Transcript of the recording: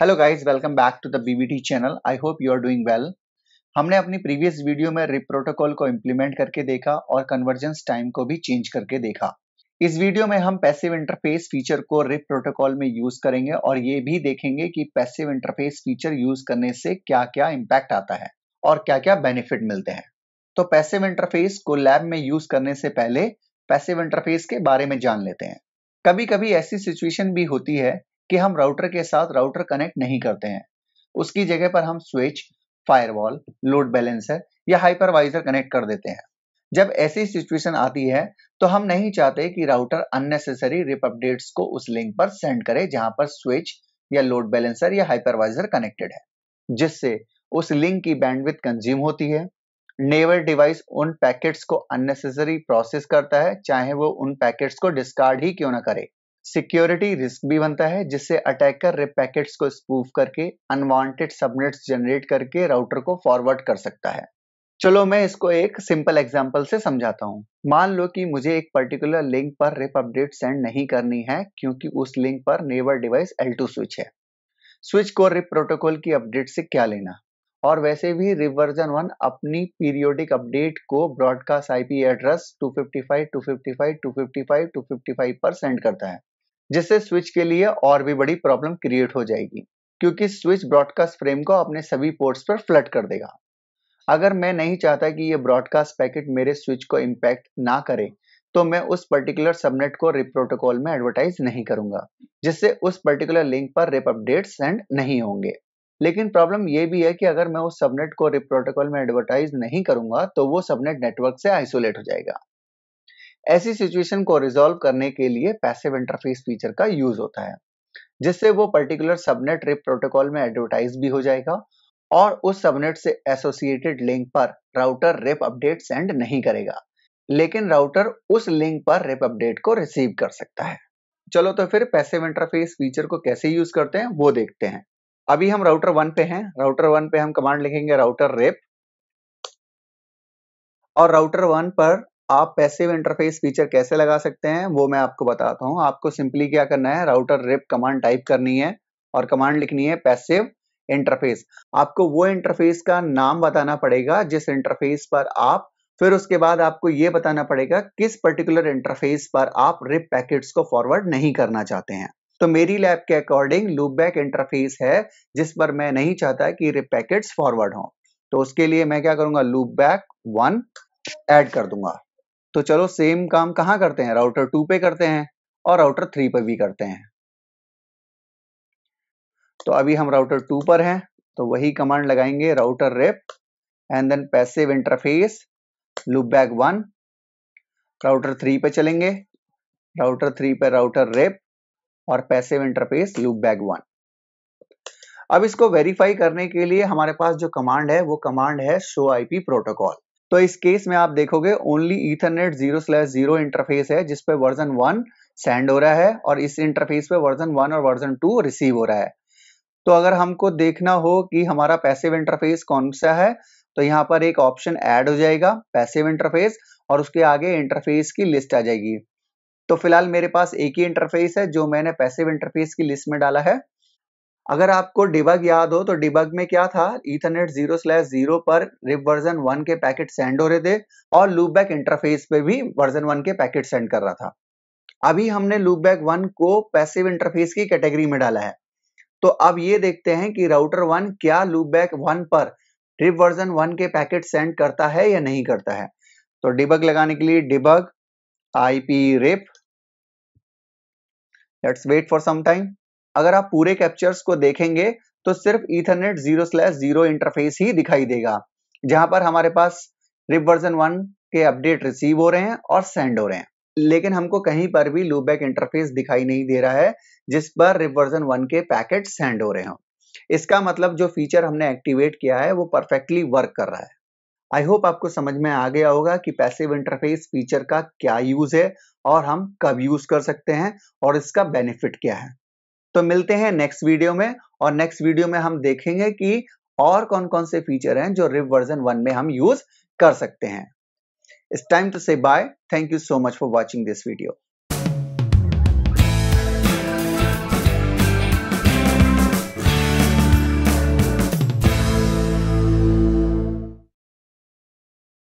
hello guys welcome back to the BBT channel I hope you are doing well हमने अपनी previous video में RIP protocol को implement करके देखा और कन्वर्जेंस टाइम को भी चेंज करके देखा इस वीडियो में हम पैसिव इंटरफेस फीचर को रिप प्रोटोकॉल में यूज करेंगे और ये भी देखेंगे कि पैसिव इंटरफेस फीचर यूज करने से क्या क्या इम्पैक्ट आता है और क्या क्या बेनिफिट मिलते हैं तो पैसिव इंटरफेस को लैब में यूज करने से पहले पैसिव इंटरफेस के बारे में जान लेते हैं कभी कभी ऐसी सिचुएशन भी होती है कि हम राउटर के साथ राउटर कनेक्ट नहीं करते हैं उसकी जगह पर हम स्विच फायरवॉल लोड बैलेंसर या हाइपरवाइजर कनेक्ट कर देते हैं जब ऐसी सिचुएशन आती है तो हम नहीं चाहते कि राउटर अननेसेसरी रिप अपडेट्स को उस लिंक पर सेंड करे जहां पर स्विच या लोड बैलेंसर या हाइपरवाइजर कनेक्टेड है जिससे उस लिंक की बैंडविथ कंज्यूम होती है नेवर डिवाइस उन पैकेट्स को अननेसेसरी प्रोसेस करता है चाहे वो उन पैकेट्स को डिस्कार्ड ही क्यों ना करे सिक्योरिटी रिस्क भी बनता है जिससे अटैकर रिप पैकेट्स को स्पूफ करके अनवांटेड सबनेट्स जनरेट करके राउटर को फॉरवर्ड कर सकता है चलो मैं इसको एक सिंपल एग्जांपल से समझाता हूँ मान लो कि मुझे एक पर्टिकुलर लिंक पर रिप अपडेट सेंड नहीं करनी है क्योंकि उस लिंक पर नेवर डिवाइस L2 स्विच है स्विच को रिप प्रोटोकॉल की अपडेट से क्या लेना और वैसे भी वर्जन वन अपनी पीरियोडिक अपडेट को ब्रॉडकास्ट आईपी एड्रेस 255, 255, 255, 255 पर सेंड करता है जिससे स्विच के लिए और भी बड़ी प्रॉब्लम क्रिएट हो जाएगी क्योंकि स्विच ब्रॉडकास्ट फ्रेम को अपने सभी पोर्ट्स पर फ्लड कर देगा अगर मैं नहीं चाहता कि यह ब्रॉडकास्ट पैकेट मेरे स्विच को इम्पैक्ट ना करे तो मैं उस पर्टिकुलर सबनेट को रिप प्रोटोकॉल में एडवर्टाइज नहीं करूंगा जिससे उस पर्टिकुलर लिंक पर रिप अपडेट सेंड नहीं होंगे लेकिन प्रॉब्लम यह भी है कि अगर मैं उस सबनेट को रिप प्रोटोकॉल में एडवर्टाइज नहीं करूंगा तो वो सबनेट नेटवर्क से आइसोलेट हो जाएगा ऐसी सिचुएशन को रिजोल्व करने के लिए पैसिव इंटरफेस फीचर का यूज होता है जिससे वो पर्टिकुलर सबनेट रेप प्रोटोकॉल में एडवर्टाइज भी हो जाएगा और उस सबनेट से एसोसिएटेड लिंक पर राउटर रेप अपडेट सेंड नहीं करेगा लेकिन राउटर उस लिंक पर रेप अपडेट को रिसीव कर सकता है चलो तो फिर पैसिव इंटरफेस फीचर को कैसे यूज करते हैं वो देखते हैं अभी हम राउटर वन पे हैं राउटर वन पे हम कमांड लिखेंगे राउटर रेप और राउटर वन पर आप पैसिव इंटरफेस फीचर कैसे लगा सकते हैं वो मैं आपको बताता हूँ आपको सिंपली क्या करना है राउटर रिप कमांड टाइप करनी है और कमांड लिखनी है पैसिव इंटरफेस आपको वो इंटरफेस का नाम बताना पड़ेगा जिस इंटरफेस पर आप फिर उसके बाद आपको ये बताना पड़ेगा किस पर्टिकुलर इंटरफेस पर आप रिप पैकेट्स को फॉरवर्ड नहीं करना चाहते हैं तो मेरी लैब के अकॉर्डिंग लूपबैक इंटरफेस है जिस पर मैं नहीं चाहता कि रिप पैकेट्स फॉरवर्ड हों तो उसके लिए मैं क्या करूंगा लूपबैक वन एड कर दूंगा तो चलो सेम काम कहां करते हैं राउटर टू पे करते हैं और राउटर थ्री पर भी करते हैं तो अभी हम राउटर टू पर हैं तो वही कमांड लगाएंगे router RIP and then passive interface loopback one router three पे चलेंगे राउटर थ्री पे राउटर रेप और passive interface loopback one अब इसको वेरीफाई करने के लिए हमारे पास जो कमांड है वो कमांड है शो आईपी प्रोटोकॉल तो इस केस में आप देखोगे only ethernet zero slash zero interface है जिसपे वर्जन वन सेंड हो रहा है और इस इंटरफेस पे वर्जन वन और वर्जन टू रिसीव हो रहा है तो अगर हमको देखना हो कि हमारा पैसिव इंटरफेस कौन सा है तो यहाँ पर एक ऑप्शन ऐड हो जाएगा पैसिव इंटरफेस और उसके आगे इंटरफेस की लिस्ट आ जाएगी तो फिलहाल मेरे पास एक ही इंटरफेस है जो मैंने पैसिव इंटरफेस की लिस्ट में डाला है अगर आपको डिबग याद हो तो डिबग में क्या था इथरनेट जीरो स्लैश जीरो पर रिप वर्जन वन के पैकेट सेंड हो रहे थे और लूपबैक इंटरफेस पे भी वर्जन वन के पैकेट सेंड कर रहा था अभी हमने लूपबैक वन को पैसिव इंटरफेस की कैटेगरी में डाला है तो अब ये देखते हैं कि राउटर वन क्या लूपबैक वन पर रिप वर्जन वन के पैकेट सेंड करता है या नहीं करता है तो डिबग लगाने के लिए debug IP RIP let's wait for some time अगर आप पूरे कैप्चर्स को देखेंगे तो सिर्फ ethernet zero slash zero interface ही दिखाई देगा जहां पर हमारे पास रिप वर्जन वन के अपडेट रिसीव हो रहे हैं और सेंड हो रहे हैं लेकिन हमको कहीं पर भी लूबैक इंटरफेस दिखाई नहीं दे रहा है जिस पर रिप वर्जन वन के पैकेट सेंड हो रहे हो इसका मतलब जो फीचर हमने एक्टिवेट किया है वो परफेक्टली वर्क कर रहा है आई होप आपको समझ में आ गया होगा कि पैसिव इंटरफेस फीचर का क्या यूज है और हम कब यूज कर सकते हैं और इसका बेनिफिट क्या है तो मिलते हैं नेक्स्ट वीडियो में और नेक्स्ट वीडियो में हम देखेंगे कि और कौन कौन से फीचर हैं जो रिव वर्जन वन में हम यूज कर सकते हैं it's time to say bye thank you so much for watching this video